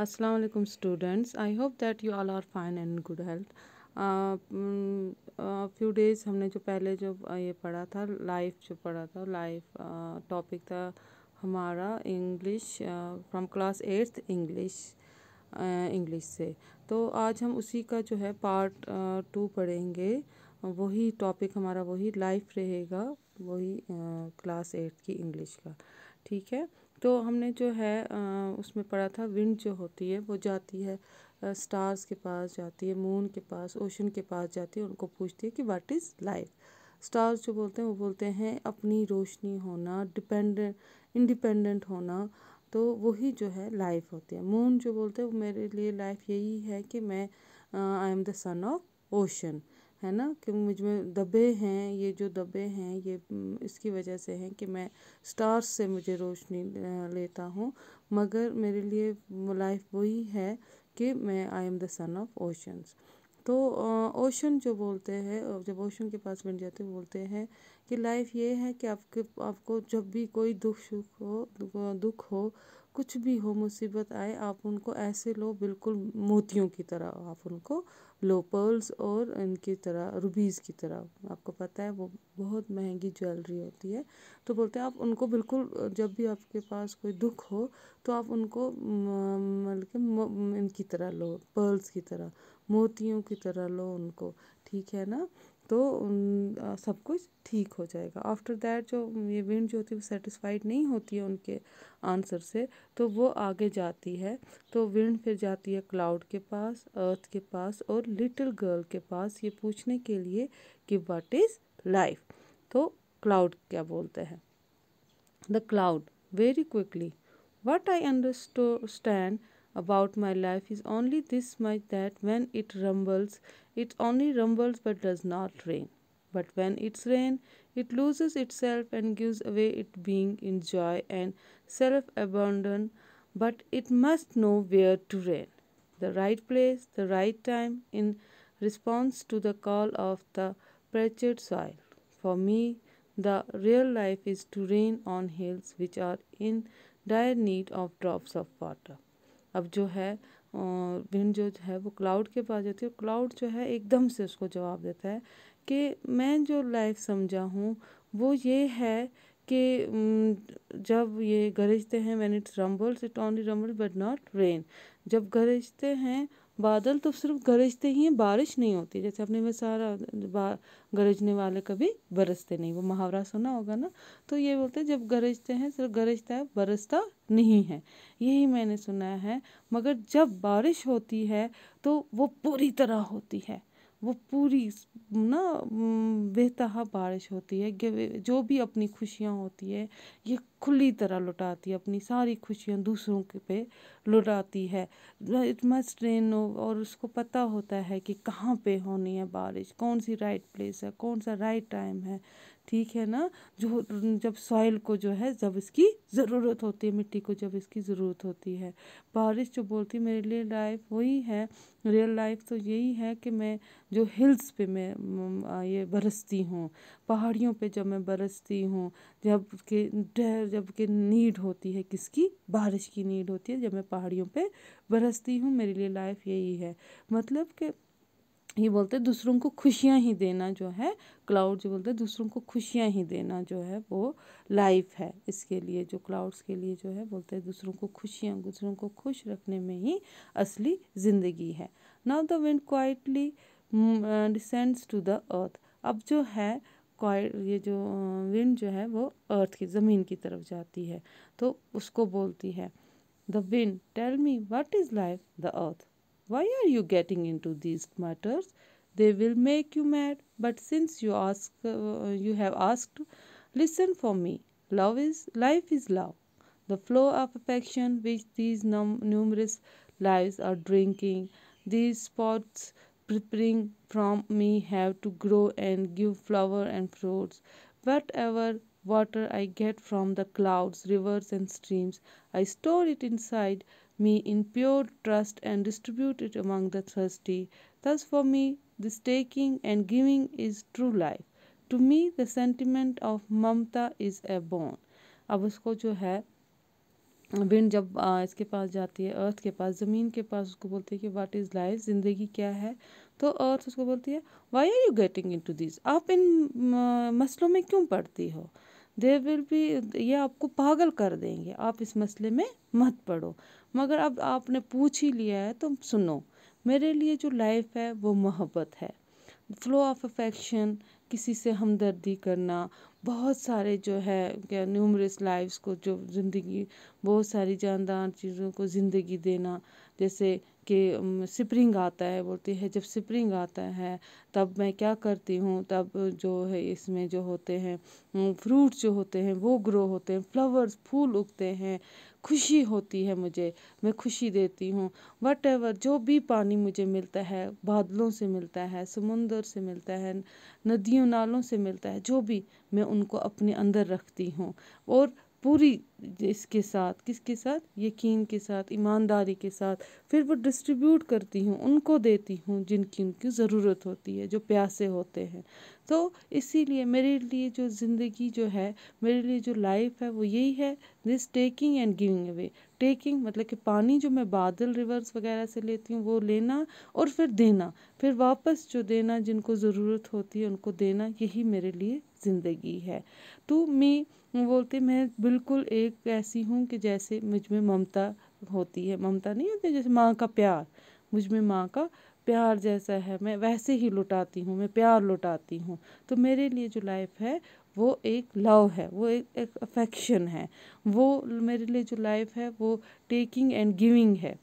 अस्सलाम वालेकुम students I hope that you all are fine and good health few days हमने जो पहले जो ये पढ़ा था लाइफ जो पढ़ा था लाइफ टॉपिक uh, था हमारा English from class eighth English English से तो आज हम उसी का जो है पार्ट टू uh, पढ़ेंगे वही टॉपिक हमारा वही लाइफ रहेगा वही क्लास एट्थ की इंग्लिश का ठीक है तो हमने जो है उसमें पढ़ा था विंड जो होती है वो जाती है स्टार्स के पास जाती है मून के पास ओशन के पास जाती है उनको पूछती है कि वाट इज़ लाइफ स्टार्स जो बोलते हैं वो बोलते हैं अपनी रोशनी होना डिपेंडेंट इंडिपेंडेंट होना तो वही जो है लाइफ होती है मून जो बोलते हैं वो मेरे लिए लाइफ यही है कि मैं I am the son of ocean है ना कि मुझ में दबे हैं ये जो दबे हैं ये इसकी वजह से हैं कि मैं स्टार्स से मुझे रोशनी लेता हूँ मगर मेरे लिए लाइफ वही है कि मैं I am the son of oceans तो ओशन जो बोलते हैं जब ओशन के पास बन जाते हैं बोलते हैं कि लाइफ ये है कि आपके आपको जब भी कोई दुख सुख हो दुख हो कुछ भी हो मुसीबत आए आप उनको ऐसे लो बिल्कुल मोतियों की तरह आप उनको लो पर्ल्स और इनकी तरह रूबीज़ की तरह आपको पता है वो बहुत महंगी ज्वेलरी होती है तो बोलते हैं आप उनको बिल्कुल जब भी आपके पास कोई दुख हो तो आप उनको मतलब इनकी तरह लो पर्ल्स की तरह मोतियों की तरह लो उनको ठीक है ना तो सब कुछ ठीक हो जाएगा आफ्टर दैट जो ये विंड जो होती है वो सेटिस्फाइड नहीं होती है उनके आंसर से तो वो आगे जाती है तो विंड फिर जाती है क्लाउड के पास अर्थ के पास और लिटिल गर्ल के पास ये पूछने के लिए कि व्हाट इज़ लाइफ तो क्लाउड क्या बोलते हैं the cloud very quickly what I understand about my life is only this much that when it rumbles, it only rumbles but does not rain. But when it's rain, it loses itself and gives away its being in joy and self abandon. But it must know where to rain the right place, the right time, in response to the call of the parched soil. For me, the real life is to rain on hills which are in dire need of drops of water. अब जो है wind जो है वो cloud के पास जाती है cloud जो है एकदम से उसको जवाब देता है कि मैं जो लाइफ समझा हूँ वो ये है कि जब ये गरजते हैं man it's rumbles it only rumble but not rain जब गरजते हैं बादल तो सिर्फ गरजते ही हैं बारिश नहीं होती जैसे अपने में सारा गरजने वाले कभी बरसते नहीं वो मुहावरा सुना होगा ना तो ये बोलते हैं जब गरजते हैं सिर्फ गरजता है बरसता नहीं है यही मैंने सुना है मगर जब बारिश होती है तो वो पूरी तरह होती है वो पूरी ना बेतहा बारिश होती है जो भी अपनी खुशियाँ होती है ये खुली तरह लुटाती है अपनी सारी खुशियाँ दूसरों के पे लुटाती है इट रेन नो और उसको पता होता है कि कहाँ पे होनी है बारिश कौन सी राइट प्लेस है कौन सा राइट टाइम है ठीक है ना जो जब सॉइल को जो है जब इसकी ज़रूरत होती है मिट्टी को जब इसकी ज़रूरत होती है बारिश जो बोलती मेरे लिए लाइफ वही है रियल लाइफ तो यही है कि मैं जो हिल्स पे मैं ये बरसती हूँ पहाड़ियों पे जब मैं बरसती हूँ जब के डर जब के नीड होती है किसकी बारिश की नीड होती है जब मैं पहाड़ियों पे बरसती हूँ मेरे लिए लाइफ यही है मतलब कि ये बोलते हैं दूसरों को खुशियाँ ही देना जो है क्लाउड जो बोलते हैं दूसरों को खुशियाँ ही देना जो है वो लाइफ है इसके लिए जो क्लाउड्स के लिए जो है बोलते हैं दूसरों को खुशियाँ दूसरों को खुश रखने में ही असली ज़िंदगी है now the wind quietly descends to the earth अब जो है ये जो विंड uh, जो है वो अर्थ की ज़मीन की तरफ जाती है तो उसको बोलती है the wind tell me what is life the earth Why are you getting into these matters? They will make you mad. But since you ask, uh, you have asked, listen for me. Love is life is love. The flow of affection which these num- numerous lives are drinking, these spots preparing from me have to grow and give flower and fruits. Whatever water I get from the clouds, rivers, and streams, I store it inside me in pure trust and distribute it among the thirsty. Thus, for me, this taking and giving is true life. To me the sentiment of mamta is a boon अब उसको जो है wind जब आ, इसके पास जाती है अर्थ के पास ज़मीन के पास उसको बोलती है कि वाट इज़ लाइफ ज़िंदगी क्या है तो अर्थ उसको बोलती है why are you getting into this आप इन मसलों में क्यों पड़ती हो दे विल भी ये आपको पागल कर देंगे आप इस मसले में मत पढ़ो मगर अब आपने पूछ ही लिया है तो सुनो मेरे लिए जो लाइफ है वो मोहब्बत है फ्लो ऑफ अफेक्शन किसी से हमदर्दी करना बहुत सारे जो है क्या न्यूमरस लाइव्स को जो ज़िंदगी बहुत सारी जानदार चीज़ों को ज़िंदगी देना जैसे कि स्प्रिंग आता है बोलती है जब स्प्रिंग आता है तब मैं क्या करती हूँ तब जो है इसमें जो होते हैं फ्रूट्स जो होते हैं वो ग्रो होते हैं फ्लावर्स फूल उगते हैं खुशी होती है मुझे मैं खुशी देती हूँ वट एवर जो भी पानी मुझे मिलता है बादलों से मिलता है समुंदर से मिलता है नदियों नालों से मिलता है जो भी मैं उनको अपने अंदर रखती हूँ और पूरी इसके साथ किसके साथ यकीन के साथ ईमानदारी के साथ फिर वो डिस्ट्रीब्यूट करती हूँ उनको देती हूँ जिनकी उनकी ज़रूरत होती है जो प्यासे होते हैं तो इसीलिए मेरे लिए जो ज़िंदगी जो है मेरे लिए जो लाइफ है वो यही है this taking and giving away taking मतलब कि पानी जो मैं बादल रिवर्स वगैरह से लेती हूँ वो लेना और फिर देना फिर वापस जो देना जिनको ज़रूरत होती है उनको देना यही मेरे लिए ज़िंदगी है टू तो मी वो बोलते मैं बिल्कुल एक ऐसी हूँ कि जैसे मुझ में ममता होती है ममता नहीं होती जैसे माँ का प्यार मुझ में माँ का प्यार जैसा है मैं वैसे ही लुटाती हूँ मैं प्यार लुटाती हूँ तो मेरे लिए जो लाइफ है वो एक लव है वो एक एक अफेक्शन है वो मेरे लिए जो लाइफ है वो टेकिंग एंड गिविंग है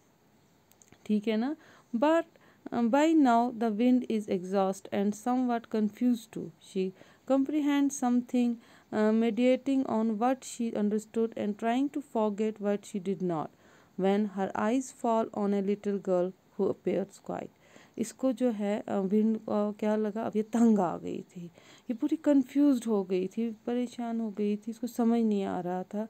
ठीक है ना but by now the wind is exhaust and somewhat confuse to she comprehend something meditating on what she understood and trying to forget what she did not when her eyes fall on a little girl who appears quiet इसको जो है wind क्या लगा अब ये तंग आ गई थी ये पूरी कंफ्यूज्ड हो गई थी परेशान हो गई थी इसको समझ नहीं आ रहा था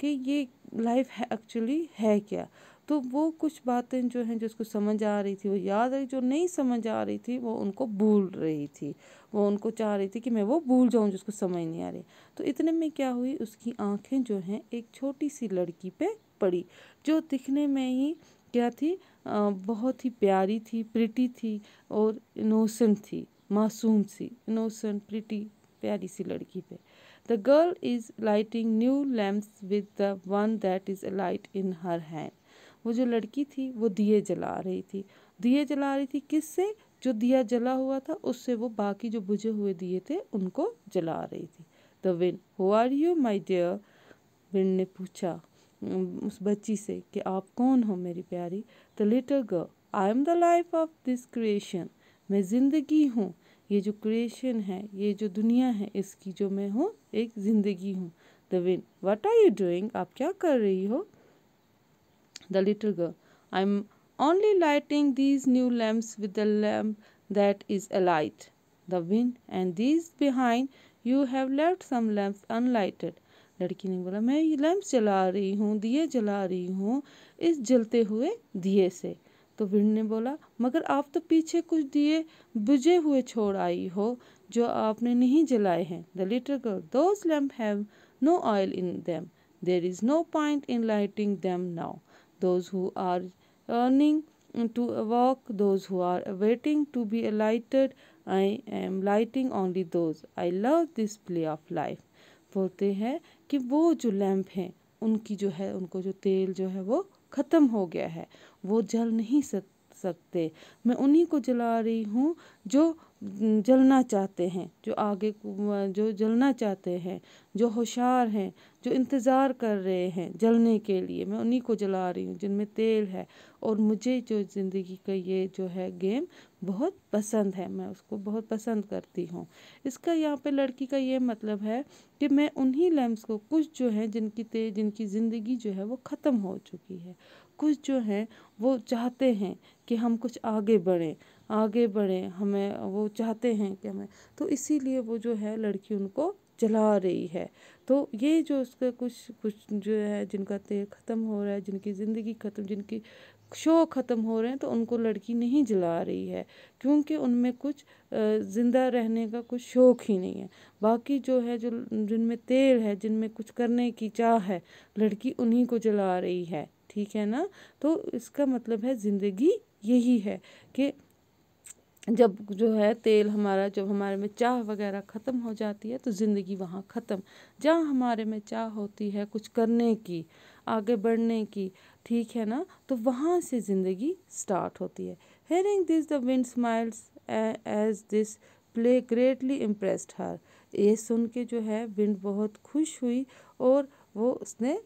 कि ये लाइफ है एक्चुअली है क्या तो वो कुछ बातें जो हैं जिसको समझ आ रही थी वो याद रही जो नहीं समझ आ रही थी वो उनको भूल रही थी वो उनको चाह रही थी कि मैं वो भूल जाऊँ जिसको समझ नहीं आ रही तो इतने में क्या हुई उसकी आँखें जो हैं एक छोटी सी लड़की पे पड़ी जो दिखने में ही क्या थी आ, बहुत ही प्यारी थी प्रिटी थी और इनोसेंट थी मासूम सी इनोसेंट प्रिटी प्यारी सी लड़की पे the girl is lighting new lamp with the one that is a light in her hand वो जो लड़की थी वो दिए जला रही थी दिए जला रही थी किससे जो दिया जला हुआ था उससे वो बाकी जो बुझे हुए दिए थे उनको जला रही थी the wind who are you my dear wind ने पूछा उस बच्ची से कि आप कौन हो मेरी प्यारी the little girl I am the life of this creation मैं ज़िंदगी हूँ ये जो क्रिएशन है ये जो दुनिया है इसकी जो मैं हूँ एक ज़िंदगी हूँ the wind what are you doing आप क्या कर रही हो the little girl. I'm only lighting these new lamps with the lamp that is alight, the wind, and these behind you have left some lamps unlighted. लड़की ने बोला मैं ये लैम्प्स जला रही हूँ दिए जला रही हूँ इस जलते हुए दिए से तो विंड ने बोला मगर आप तो पीछे कुछ दिए बुझे हुए छोड़ आई हो जो आपने नहीं जलाए हैं the little girl those lamp have no oil in them there is no point in lighting them now those who are yearning to walk, those who are waiting to be enlightened. I am lighting only those. I love this play of life. बोलते हैं कि वो जो lamp हैं उनकी जो है उनको जो तेल जो है वो ख़त्म हो गया है वो जल नहीं सकते मैं उन्हीं को जला रही हूँ जो जलना चाहते हैं जो आगे जो जलना चाहते हैं जो होशियार हैं जो इंतज़ार कर रहे हैं जलने के लिए मैं उन्हीं को जला रही हूँ जिनमें तेल है और मुझे जो ज़िंदगी का ये जो है गेम बहुत पसंद है मैं उसको बहुत पसंद करती हूँ इसका यहाँ पे लड़की का ये मतलब है कि मैं उन्हीं लम्स को कुछ जो है जिनकी ते जिनकी ज़िंदगी जो है वो ख़त्म हो चुकी है कुछ जो हैं वो चाहते हैं कि हम कुछ आगे बढ़ें आगे बढ़ें हमें वो चाहते हैं कि हमें तो इसीलिए वो जो है लड़की उनको जला रही है तो ये जो उसका कुछ कुछ जो है जिनका तेल ख़त्म हो रहा है जिनकी ज़िंदगी ख़त्म जिनकी शो ख़त्म हो रहे हैं तो उनको लड़की नहीं जला रही है क्योंकि उनमें कुछ ज़िंदा रहने का कुछ शौक़ ही नहीं है बाकी जो है जो जिनमें तेल है जिनमें कुछ करने की चाह है लड़की उन्हीं को जला रही है ठीक है ना तो इसका मतलब है ज़िंदगी यही है कि जब जो है तेल हमारा जब हमारे में चाह वगैरह ख़त्म हो जाती है तो ज़िंदगी वहाँ ख़त्म जहाँ हमारे में चाह होती है कुछ करने की आगे बढ़ने की ठीक है ना तो वहाँ से ज़िंदगी स्टार्ट होती है hearing this the wind smiles as this play greatly impressed her ये सुन के जो है विंड बहुत खुश हुई और वो उसने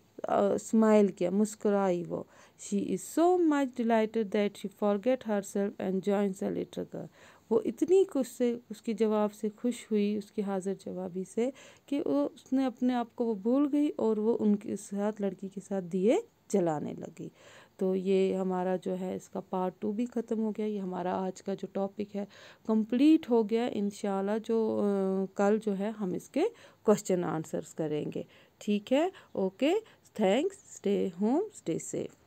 स्माइल किया मुस्कुराई वो she is so much delighted that she forget her self and joins a little girl वो इतनी खुश से उसके जवाब से खुश हुई उसकी हाजिर जवाबी से कि वो उसने अपने आप को वो भूल गई और वो उनके साथ लड़की के साथ दिए जलाने लगी तो ये हमारा जो है इसका पार्ट टू भी ख़त्म हो गया ये हमारा आज का जो टॉपिक है कंप्लीट हो गया इन जो आ, कल जो है हम इसके क्वेश्चन आंसर्स करेंगे ठीक है okay thanks stay home stay safe